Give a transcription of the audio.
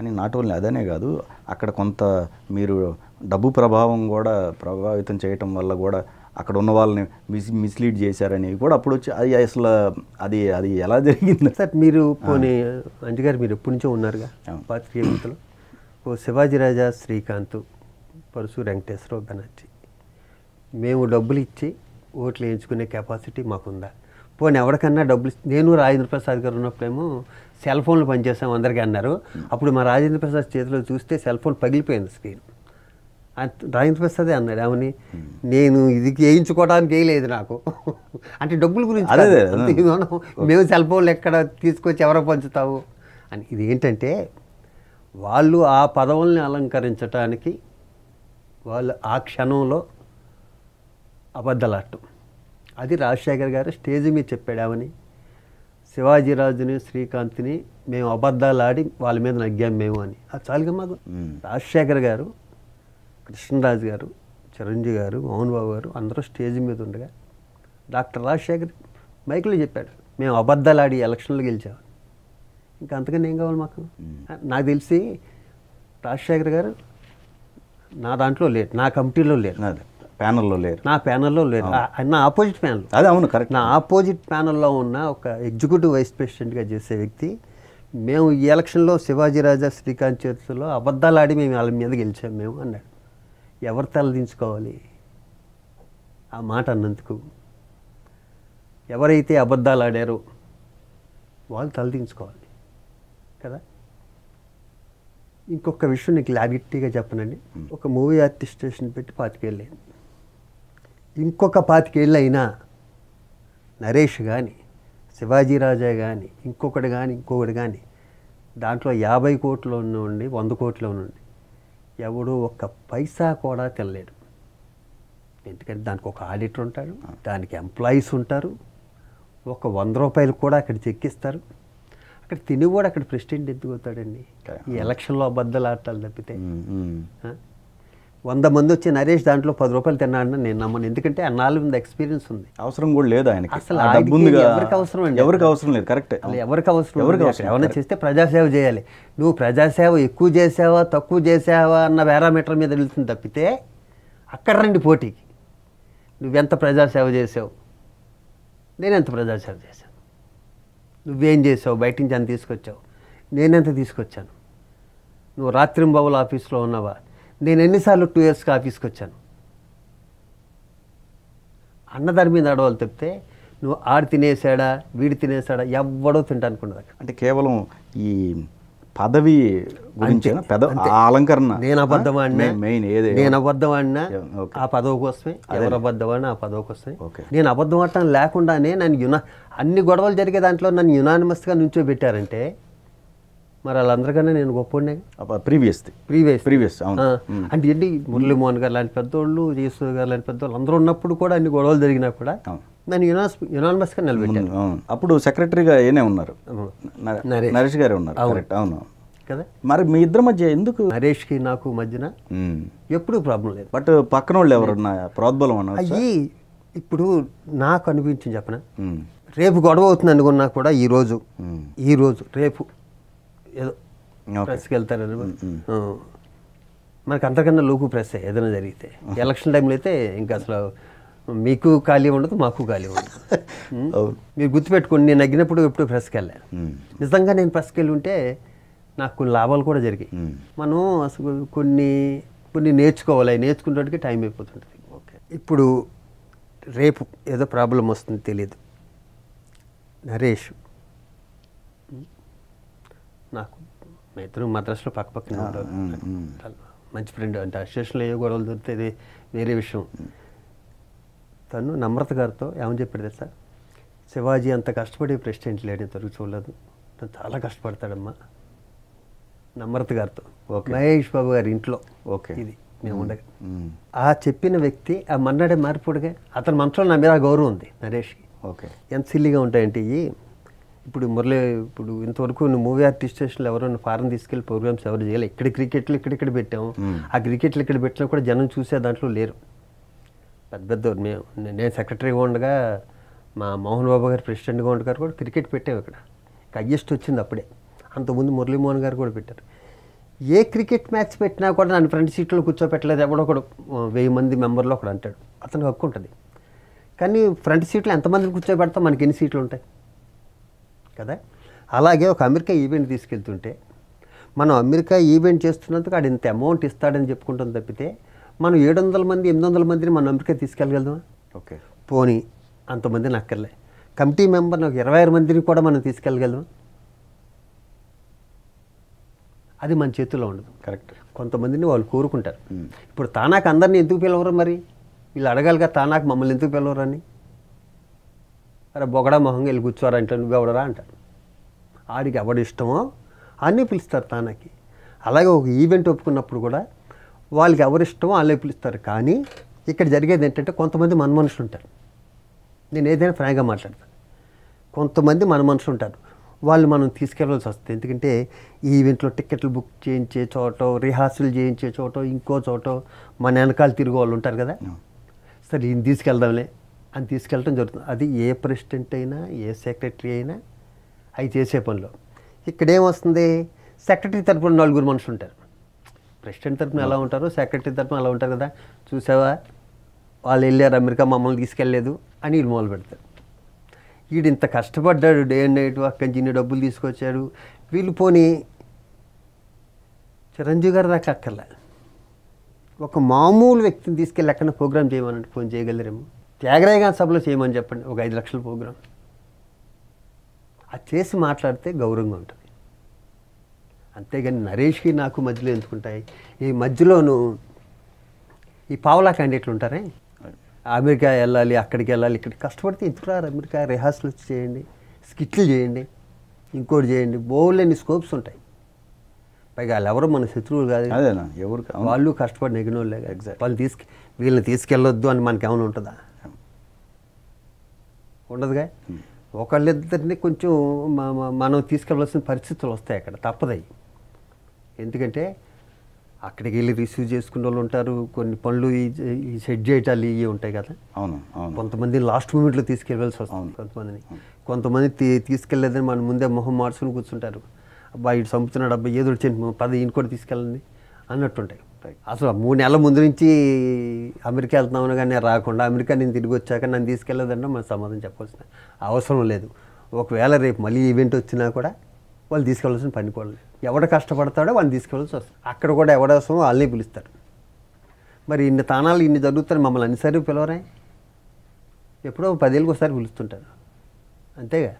కానీ not only అదనే కాదు అక్కడ కొంత మీరు డబ్బు ప్రభావం కూడా ప్రభావితం చేయటం వల్ల కూడా అక్కడ ఉన్న వాళ్ళని మిస్ మిస్లీడ్ చేశారని కూడా అప్పుడు వచ్చి అది అసలు అది అది ఎలా జరిగింది సార్ మీరు పోనీ అంజగారు మీరు ఎప్పటి నుంచో ఉన్నారుగా పాత్రికేయ గీతలో ఓ శివాజీరాజా శ్రీకాంత్ పరశు వెంకటేశ్వరరావు బెనర్జీ మేము డబ్బులు ఇచ్చి ఓట్లు వేయించుకునే కెపాసిటీ మాకుందా పోనీ ఎవరికన్నా డబ్బులు నేను రాజేంద్ర ప్రసాద్ గారు ఉన్నప్పుడేమో సెల్ ఫోన్లు పనిచేసాం అందరికీ అన్నారు అప్పుడు మా రాజేంద్ర ప్రసాద్ చేతిలో చూస్తే సెల్ ఫోన్ పగిలిపోయింది స్క్రీన్ రాజేంద్ర ప్రసాదే అన్నాడు ఏమని నేను ఇది చేయించుకోవడానికి వేయలేదు నాకు అంటే డబ్బుల గురించి మేము సెల్ ఫోన్లు ఎక్కడ తీసుకొచ్చి ఎవరో పంచుతావు అని ఇది ఏంటంటే వాళ్ళు ఆ పదవుల్ని అలంకరించడానికి వాళ్ళు ఆ క్షణంలో అబద్ధలాడటం అది రాజశేఖర్ గారు స్టేజ్ మీద చెప్పాడామని శివాజీరాజుని శ్రీకాంత్ని మేము అబద్ధాలు ఆడి వాళ్ళ మీద నగ్గాం మేము అని అది చాలుగా మాకు రాజశేఖర్ గారు కృష్ణరాజు గారు చిరంజీవి గారు మోహన్ బాబు గారు అందరూ స్టేజ్ మీద ఉండగా డాక్టర్ రాజశేఖర్ మైకులో చెప్పాడు మేము అబద్ధాలు ఆడి ఎలక్షన్లో గెలిచాము ఇంకా అంతకన్నా ఏం కావాలి మాకు నాకు తెలిసి రాజశేఖర్ గారు నా దాంట్లో లేరు నా కమిటీలో లేరు ప్యానల్లో లేరు నా ప్యానల్లో లేరు నా ఆపోజిట్ ప్యానల్ అదే అవును కరెక్ట్ నా ఆపోజిట్ ప్యానల్లో ఉన్న ఒక ఎగ్జిక్యూటివ్ వైస్ ప్రెసిడెంట్గా చేసే వ్యక్తి మేము ఈ ఎలక్షన్లో శివాజీ రాజా శ్రీకాంత్ చేతుల్లో అబద్ధాలు ఆడి మేము వాళ్ళ మీద గెలిచాం మేము అన్నాడు ఎవరు తలదించుకోవాలి ఆ మాట అన్నందుకు ఎవరైతే అబద్ధాలు ఆడారో వాళ్ళు తలదించుకోవాలి కదా ఇంకొక విషయం నీకు క్లారిటీగా చెప్పనండి ఒక మూవీ ఆర్టిస్టేషన్ పెట్టి పాతికేళ్ళేది ఇంకొక పాతికేళ్ళైనా అయినా నరేష్ కానీ శివాజీ రాజా కానీ ఇంకొకటి కానీ ఇంకొకటి కానీ దాంట్లో యాభై కోట్లు ఉండి వంద కోట్లు ఉండి ఎవడు ఒక్క పైసా కూడా తినలేడు ఎందుకంటే దానికి ఒక ఆడిటర్ ఉంటాడు దానికి ఎంప్లాయీస్ ఉంటారు ఒక వంద రూపాయలు కూడా అక్కడ చెక్కిస్తారు అక్కడ తిని కూడా అక్కడ ప్రెసిడెంట్ ఎందుకు అవుతాడండి ఈ ఎలక్షన్లో అబద్ధాలు ఆడతాడు తప్పితే వంద మంది వచ్చి నరేష్ దాంట్లో పది రూపాయలు తిన్నాడని నేను నమ్మను ఎందుకంటే ఆ నాలుగు మంది ఎక్స్పీరియన్స్ ఉంది అవసరం కూడా లేదు ఆయనకి అసలు ఎవరికి అవసరం అండి ఎవరికి అవసరం లేదు కరెక్ట్ ఎవరికి అవసరం ఎవరికి అవసరం ఏమైనా చేస్తే ప్రజాసేవ చేయాలి నువ్వు ప్రజాసేవ ఎక్కువ చేసావా తక్కువ చేసావా అన్న పారామీటర్ మీద వెళ్తుంది తప్పితే అక్కడ రండి పోటీకి నువ్వెంత ప్రజాసేవ చేసావు నేను ఎంత ప్రజాసేవ చేశాను నువ్వేం చేసావు బయట నుంచి ఎంత తీసుకొచ్చావు నేనెంత తీసుకొచ్చాను నువ్వు రాత్రింబాబుల ఆఫీస్లో ఉన్నావా నేను ఎన్నిసార్లు టూ ఇయర్స్కి ఆఫీస్కి వచ్చాను అన్న దాని మీద అడవాలి తప్పితే నువ్వు ఆడి తినేసాడా వీడి తినేసాడా ఎవ్వడో తింటానుకున్నది అంటే కేవలం ఈ పదవి గురించి అలంకరణ నేను అబద్ధవాడినా మెయిన్ ఏదే నేను అబద్ధవాడినా ఆ పదవి కోసమే ఎవరు అబద్ధవాడినా ఆ పదవి కోసమే నేను అబద్ధం ఆడటం లేకుండానే నన్ను యునా అన్ని గొడవలు జరిగే దాంట్లో నన్ను యునానిమస్గా పెట్టారంటే మరి వాళ్ళందరికన్నా నేను గొప్ప ప్రీవియస్ ప్రీవియస్ ప్రీవియస్ అంటే ఏంటి మురళీమోహన్ గారు లాంటి పెద్దోళ్ళు జయసూర్య గారు లాంటి పెద్దోళ్ళు అందరూ ఉన్నప్పుడు కూడా అన్ని గొడవలు జరిగినా కూడా నేను యునాస్ గా నిలబెట్టాను అప్పుడు సెక్రటరీగా ఏనే ఉన్నారు నరేష్ గారే ఉన్నారు అవును కదా మరి మీ ఇద్దరి మధ్య ఎందుకు నరేష్కి నాకు మధ్యన ఎప్పుడు ప్రాబ్లం లేదు బట్ పక్కన వాళ్ళు ఎవరున్నా ప్రోద్బలం అన్న అయ్యి ఇప్పుడు నాకు అనిపించింది చెప్పన రేపు గొడవ అవుతుంది అనుకున్నా కూడా ఈరోజు ఈరోజు రేపు ఏదో ప్రెస్కి వెళ్తారని మనకు అంతకన్నా లోకు ప్రెస్ ఏదైనా జరిగితే ఎలక్షన్ టైంలో అయితే ఇంకా అసలు మీకు ఖాళీ ఉండదు మాకు ఖాళీ ఉండదు మీరు గుర్తుపెట్టుకోండి నేను నగ్గినప్పుడు ఎప్పుడు ప్రెస్కి వెళ్ళాను నిజంగా నేను ప్రెస్కి వెళ్ళి ఉంటే నాకు కొన్ని లాభాలు కూడా జరిగాయి మనం అసలు కొన్ని కొన్ని నేర్చుకోవాలి నేర్చుకునేటికి టైం అయిపోతుంటుంది ఓకే ఇప్పుడు రేపు ఏదో ప్రాబ్లం వస్తుంది తెలియదు నరేష్ నాకు మీ ఇద్దరు మద్రాసులో పక్క పక్కన మంచి ఫ్రెండ్ అంటే అసోసియేషన్లో ఏ గొడవలు దొరికితే వేరే విషయం తను నమ్రత గారితో ఏమని చెప్పాడు తెలుసా శివాజీ అంత కష్టపడి ప్రెసిడెంట్ లేని తరుగు చూడలేదు తను చాలా కష్టపడతాడమ్మా నమ్రత గారితో ఓకే మహేష్ బాబు గారి ఇంట్లో ఓకే ఇది మేము ఉండగా ఆ చెప్పిన వ్యక్తి ఆ మన్నాడే మారిపోడుగా అతని మనసులో నా మీద గౌరవం ఉంది నరేష్కి ఓకే ఎంత సిల్లిగా ఉంటాయంటే ఇవి ఇప్పుడు మురళి ఇప్పుడు ఇంతవరకు నువ్వు మూవీ ఆర్టిస్టేషన్లు స్టేషన్లో ఎవరైనా ఫారెన్ తీసుకెళ్ళి ప్రోగ్రామ్స్ ఎవరు చేయాలి ఇక్కడ క్రికెట్లు ఇక్కడిక్కడ పెట్టాము ఆ క్రికెట్లు ఇక్కడ పెట్టినా కూడా జనం చూసే దాంట్లో లేరు పెద్ద పెద్ద మేము నేను సెక్రటరీగా ఉండగా మా మోహన్ బాబు గారు ప్రెసిడెంట్గా ఉండగారు కూడా క్రికెట్ పెట్టాము ఇక్కడ హయ్యెస్ట్ వచ్చింది అప్పుడే అంతకుముందు మురళీమోహన్ గారు కూడా పెట్టారు ఏ క్రికెట్ మ్యాచ్ పెట్టినా కూడా నన్ను ఫ్రంట్ సీట్లో కూర్చోపెట్టలేదు ఎవడో ఒకడు వెయ్యి మంది మెంబర్లో ఒకడు అంటాడు అతనికి హక్కు ఉంటుంది కానీ ఫ్రంట్ సీట్లో ఎంతమందిని కూర్చోబెడతాం మనకి ఎన్ని సీట్లు ఉంటాయి కదా అలాగే ఒక అమెరికా ఈవెంట్ తీసుకెళ్తుంటే మనం అమెరికా ఈవెంట్ చేస్తున్నందుకు ఆడు ఇంత అమౌంట్ ఇస్తాడని చెప్పుకుంటాం తప్పితే మనం ఏడు వందల మంది ఎనిమిది వందల మందిని మనం అమెరికా తీసుకెళ్ళగలుగుతామా ఓకే పోనీ అంతమంది నక్కర్లే కమిటీ మెంబర్ ఒక ఇరవై ఆరు మందిని కూడా మనం తీసుకెళ్ళగలం అది మన చేతుల్లో ఉండదు కరెక్ట్ కొంతమందిని వాళ్ళు కోరుకుంటారు ఇప్పుడు తానాకు అందరినీ ఎందుకు పిలవరు మరి వీళ్ళు అడగాలిగా తానాకు మమ్మల్ని ఎందుకు పిలవరు అని అరే బొగడా మొహంగా వెళ్ళి కూర్చోరా ఇంట్లో ఎవడరా అంటాడు ఆడికి ఎవడు ఇష్టమో అన్నీ పిలుస్తారు తానకి అలాగే ఒక ఈవెంట్ ఒప్పుకున్నప్పుడు కూడా వాళ్ళకి ఎవరు ఇష్టమో వాళ్ళే పిలుస్తారు కానీ ఇక్కడ జరిగేది ఏంటంటే కొంతమంది మన మనుషులు ఉంటారు నేను ఏదైనా ఫ్రాంక్గా మాట్లాడతాను కొంతమంది మన మనుషులు ఉంటారు వాళ్ళు మనం తీసుకెళ్లాల్సి వస్తుంది ఎందుకంటే ఈవెంట్లో టికెట్లు బుక్ చేయించే చోట రిహార్సల్ చేయించే చోట ఇంకో చోట మన వెనకాల తిరిగే వాళ్ళు ఉంటారు కదా సరే ఈయన తీసుకెళ్దాంలే అని తీసుకెళ్ళడం జరుగుతుంది అది ఏ ప్రెసిడెంట్ అయినా ఏ సెక్రటరీ అయినా అవి చేసే పనిలో ఇక్కడేమొస్తుంది సెక్రటరీ తరపున నలుగురు మనుషులు ఉంటారు ప్రెసిడెంట్ తరపున ఎలా ఉంటారు సెక్రటరీ తరపున ఎలా ఉంటారు కదా చూసావా వాళ్ళు వెళ్ళారు అమెరికా మమ్మల్ని తీసుకెళ్ళలేదు అని వీళ్ళు మొదలు పెడతారు వీడు ఇంత కష్టపడ్డాడు డే అండ్ నైట్ అక్కడి నుంచి డబ్బులు తీసుకొచ్చాడు వీళ్ళు పోనీ చిరంజీవి గారు దాకా అక్కర్లే ఒక మామూలు వ్యక్తిని తీసుకెళ్ళి ఎక్కడ ప్రోగ్రామ్ చేయమని ఫోన్ చేయగలరేమో త్యాగరాయగా సభలో చేయమని చెప్పండి ఒక ఐదు లక్షల ప్రోగ్రాం అది చేసి మాట్లాడితే గౌరవంగా ఉంటుంది అంతేగాని నరేష్కి నాకు మధ్యలో ఎందుకుంటాయి ఈ మధ్యలోను ఈ పావలా క్యాండిడేట్లు ఉంటారే అమెరికా వెళ్ళాలి అక్కడికి వెళ్ళాలి ఇక్కడికి కష్టపడితే ఎందుకు రారు అమెరికా రిహార్సల్ వచ్చి చేయండి స్కిట్లు చేయండి ఇంకోటి చేయండి బోలేని స్కోప్స్ ఉంటాయి పైగా వాళ్ళు ఎవరు మన శత్రువులు కాదు ఎవరు వాళ్ళు కష్టపడి నెగినోళ్ళే ఎగ్జాక్ట్ వాళ్ళు తీసుకు వీళ్ళని తీసుకెళ్ళొద్దు అని మనకి ఏమైనా ఉంటుందా ఉండదుగా ఒకళ్ళిద్దరిని కొంచెం మనం తీసుకెళ్ళవలసిన పరిస్థితులు వస్తాయి అక్కడ తప్పదయి ఎందుకంటే అక్కడికి వెళ్ళి రిసీవ్ చేసుకునే వాళ్ళు ఉంటారు కొన్ని పనులు ఈ సెట్ చేయటాలు ఇవి ఉంటాయి కదా అవును కొంతమంది లాస్ట్ మూమెంట్లో తీసుకెళ్ళవలసి వస్తుంది కొంతమందిని కొంతమంది తీసుకెళ్ళలేదని మన ముందే మొహం మార్చుకుని కూర్చుంటారు అబ్బా ఇటు చంపుతున్నాడు అబ్బాయి ఏదో వచ్చింది పది ఈయన కూడా తీసుకెళ్ళండి అన్నట్టుంటాయి అసలు మూడు నెలల ముందు నుంచి అమెరికా వెళ్తున్నామని కానీ రాకుండా అమెరికా నేను తిరిగి వచ్చాక నన్ను తీసుకెళ్ళదంటే మనం సమాధానం చెప్పాల్సిన అవసరం లేదు ఒకవేళ రేపు మళ్ళీ ఈవెంట్ వచ్చినా కూడా వాళ్ళు తీసుకెళ్ళాల్సిన పని కూడా లేదు ఎవడ కష్టపడతాడో వాళ్ళని తీసుకెళ్ళాల్సి వస్తుంది అక్కడ కూడా ఎవడవసరం వాళ్ళని పిలుస్తారు మరి ఇన్ని తానాలు ఇన్ని జరుగుతాయి మమ్మల్ని అన్నిసార్లు పిలవరే ఎప్పుడో పదేళ్ళకి ఒకసారి పిలుస్తుంటారు అంతేగా